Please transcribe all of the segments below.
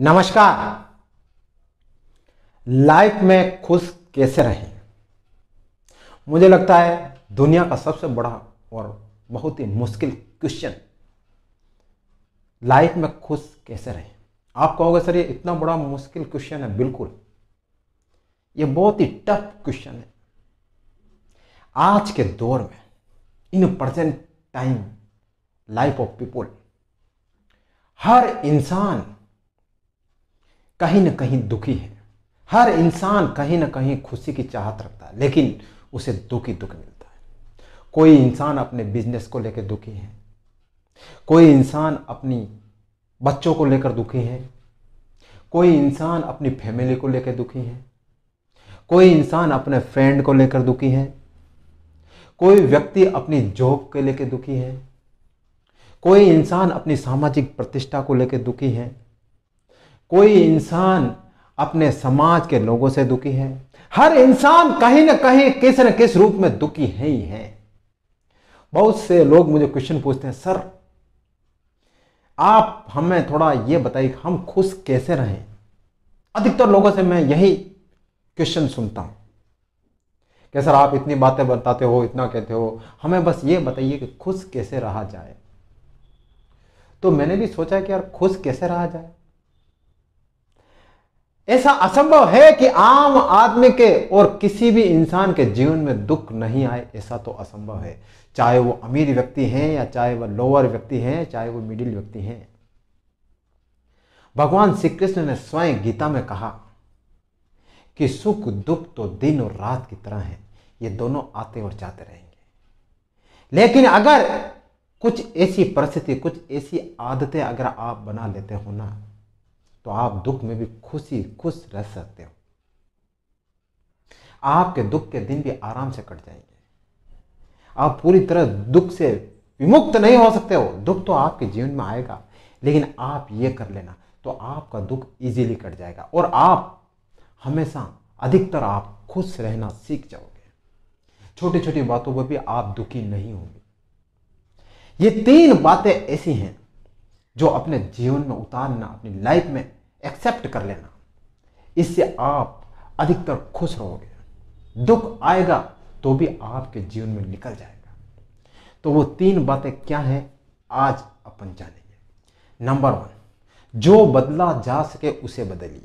नमस्कार लाइफ में खुश कैसे रहें मुझे लगता है दुनिया का सबसे बड़ा और बहुत ही मुश्किल क्वेश्चन लाइफ में खुश कैसे रहें आप कहोगे सर ये इतना बड़ा मुश्किल क्वेश्चन है बिल्कुल ये बहुत ही टफ क्वेश्चन है आज के दौर में in present time life of people हर इंसान कहीं ना कहीं दुखी है हर इंसान कहीं ना कहीं खुशी की चाहत रखता है लेकिन उसे दुखी दुख मिलता है कोई इंसान अपने बिजनेस को लेकर दुखी है कोई इंसान अपनी बच्चों को लेकर दुखी है कोई इंसान अपनी फैमिली को लेकर दुखी है कोई इंसान अपने फ्रेंड को लेकर दुखी है कोई व्यक्ति अपनी जॉब के लेकर दुखी है कोई इंसान अपनी सामाजिक प्रतिष्ठा को लेकर दुखी है कोई इंसान अपने समाज के लोगों से दुखी है हर इंसान कहीं ना कहीं किस न किस रूप में दुखी है ही है बहुत से लोग मुझे क्वेश्चन पूछते हैं सर आप हमें थोड़ा ये बताइए हम खुश कैसे रहें अधिकतर लोगों से मैं यही क्वेश्चन सुनता हूं कि सर आप इतनी बातें बताते हो इतना कहते हो हमें बस ये बताइए कि खुश कैसे रहा जाए तो मैंने भी सोचा कि यार खुश कैसे रहा जाए ऐसा असंभव है कि आम आदमी के और किसी भी इंसान के जीवन में दुख नहीं आए ऐसा तो असंभव है चाहे वो अमीर व्यक्ति हैं या चाहे वह लोअर व्यक्ति हैं चाहे वो मिडिल व्यक्ति हैं भगवान श्री कृष्ण ने स्वयं गीता में कहा कि सुख दुख तो दिन और रात की तरह है ये दोनों आते और जाते रहेंगे लेकिन अगर कुछ ऐसी परिस्थिति कुछ ऐसी आदतें अगर आप बना लेते हो ना तो आप दुख में भी खुशी खुश रह सकते हो आपके दुख के दिन भी आराम से कट जाएंगे आप पूरी तरह दुख से विमुक्त नहीं हो सकते हो दुख तो आपके जीवन में आएगा लेकिन आप ये कर लेना तो आपका दुख इजीली कट जाएगा और आप हमेशा अधिकतर आप खुश रहना सीख जाओगे छोटी छोटी बातों पर भी आप दुखी नहीं होंगे ये तीन बातें ऐसी हैं जो अपने जीवन में उतारना अपनी लाइफ में एक्सेप्ट कर लेना इससे आप अधिकतर खुश रहोगे दुख आएगा तो भी आपके जीवन में निकल जाएगा तो वो तीन बातें क्या हैं आज अपन जानेंगे नंबर वन जो बदला जा सके उसे बदलिए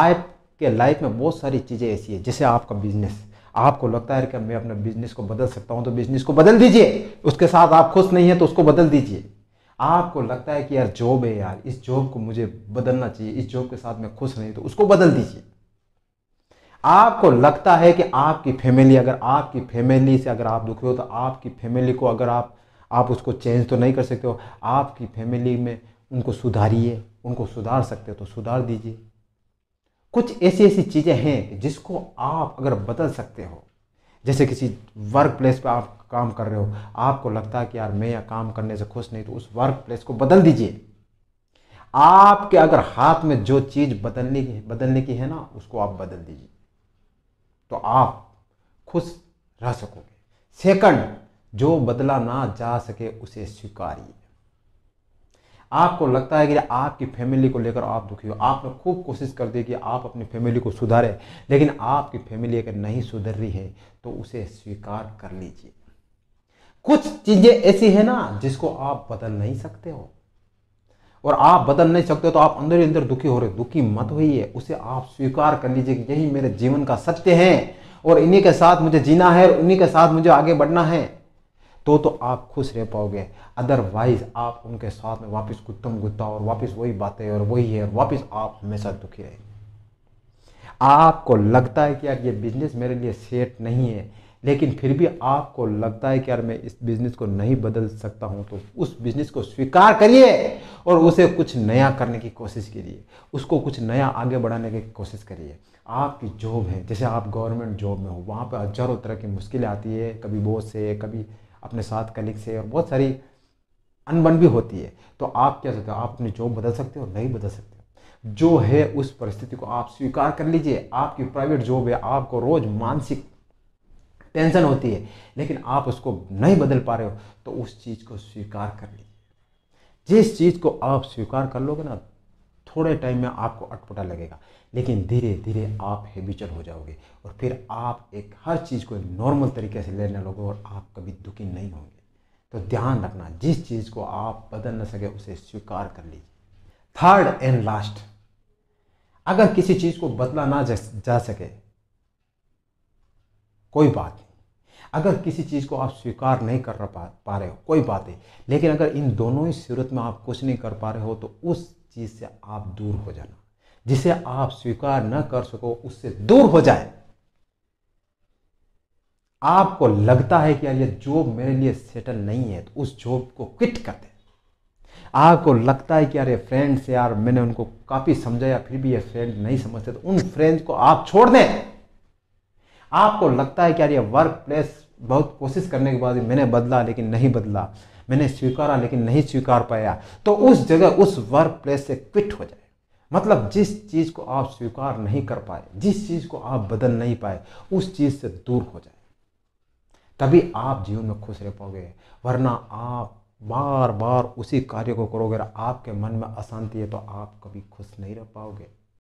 आपके लाइफ में बहुत सारी चीज़ें ऐसी है जैसे आपका बिजनेस आपको लगता है कि मैं अपने बिजनेस को बदल सकता हूं तो बिजनेस को बदल दीजिए उसके साथ आप खुश नहीं है तो उसको बदल दीजिए आपको लगता है कि यार जॉब है यार इस जॉब को मुझे बदलना चाहिए इस जॉब के साथ मैं खुश नहीं तो उसको बदल दीजिए आपको लगता है कि आपकी फैमिली अगर आपकी फैमिली से अगर आप दुखी हो तो आपकी फैमिली को अगर आप आप उसको चेंज तो नहीं कर सकते हो आपकी फैमिली में उनको सुधारिए उनको सुधार सकते हो तो सुधार दीजिए कुछ ऐसी ऐसी चीज़ें हैं जिसको आप अगर बदल सकते हो जैसे किसी वर्क प्लेस पर आप काम कर रहे हो आपको लगता है कि यार मैं यह काम करने से खुश नहीं तो उस वर्क प्लेस को बदल दीजिए आपके अगर हाथ में जो चीज़ बदलने की बदलने की है ना उसको आप बदल दीजिए तो आप खुश रह सकोगे सेकंड जो बदला ना जा सके उसे स्वीकारिए आपको लगता है कि आपकी फैमिली को लेकर आप दुखी हो आपने खूब कोशिश कर दी कि आप अपनी फैमिली को सुधारें लेकिन आपकी फैमिली अगर नहीं सुधर रही है तो उसे स्वीकार कर लीजिए कुछ चीज़ें ऐसी है ना जिसको आप बदल नहीं सकते हो और आप बदल नहीं सकते तो आप अंदर ही अंदर दुखी हो रहे दुखी मत होइए उसे आप स्वीकार कर लीजिए कि यही मेरे जीवन का सत्य है और इन्हीं के साथ मुझे जीना है और इन्हीं के साथ मुझे आगे बढ़ना है तो तो आप खुश रह पाओगे अदरवाइज आप उनके साथ में वापस गुत्तम गुत्ता और वापस वही बातें और वही है और वापस आप हमेशा दुखी रहे आपको लगता है कि यार ये बिजनेस मेरे लिए सेट नहीं है लेकिन फिर भी आपको लगता है कि यार मैं इस बिजनेस को नहीं बदल सकता हूं तो उस बिजनेस को स्वीकार करिए और उसे कुछ नया करने की कोशिश करिए उसको कुछ नया आगे बढ़ाने की कोशिश करिए आपकी जॉब है जैसे आप गवर्नमेंट जॉब में हो वहाँ पर हजारों तरह की मुश्किलें आती है कभी बॉस से कभी अपने साथ कलीग से और बहुत सारी अनबन भी होती है तो आप क्या सकते हो आप अपनी जॉब बदल सकते हो नहीं बदल सकते हो जो है उस परिस्थिति को आप स्वीकार कर लीजिए आपकी प्राइवेट जॉब है आपको रोज मानसिक टेंशन होती है लेकिन आप उसको नहीं बदल पा रहे हो तो उस चीज़ को स्वीकार कर लीजिए जिस चीज़ को आप स्वीकार कर लोगे ना थोड़े टाइम में आपको अटपटा लगेगा लेकिन धीरे धीरे आप हैबिचुअल हो जाओगे और फिर आप एक हर चीज़ को एक नॉर्मल तरीके से लेने लगोगे और आप कभी दुखी नहीं होंगे तो ध्यान रखना जिस चीज़ को आप बदल ना सके उसे स्वीकार कर लीजिए थर्ड एंड लास्ट अगर किसी चीज़ को बदला ना जा सके कोई बात नहीं अगर किसी चीज़ को आप स्वीकार नहीं कर पा पा रहे हो कोई बात नहीं लेकिन अगर इन दोनों ही सूरत में आप कुछ नहीं कर पा रहे हो तो उस चीज़ से आप दूर हो जाना जिसे आप स्वीकार न कर सको उससे दूर हो जाए आपको लगता है कि यार ये जॉब मेरे लिए सेटल नहीं है तो उस जॉब को क्विट कर दे आपको लगता है कि यार ये फ्रेंड्स यार मैंने उनको काफ़ी समझाया फिर भी ये फ्रेंड नहीं समझते तो उन फ्रेंड्स को आप छोड़ दें आपको लगता है कि यार ये वर्क प्लेस बहुत कोशिश करने के बाद भी मैंने बदला लेकिन नहीं बदला मैंने स्वीकारा लेकिन नहीं स्वीकार पाया तो उस जगह उस वर्क प्लेस से क्विट हो जाए मतलब जिस चीज़ को आप स्वीकार नहीं कर पाए जिस चीज़ को आप बदल नहीं पाए उस चीज़ से दूर हो जाए तभी आप जीवन में खुश रह पाओगे वरना आप बार बार उसी कार्य को करोगे आपके मन में अशांति है तो आप कभी खुश नहीं रह पाओगे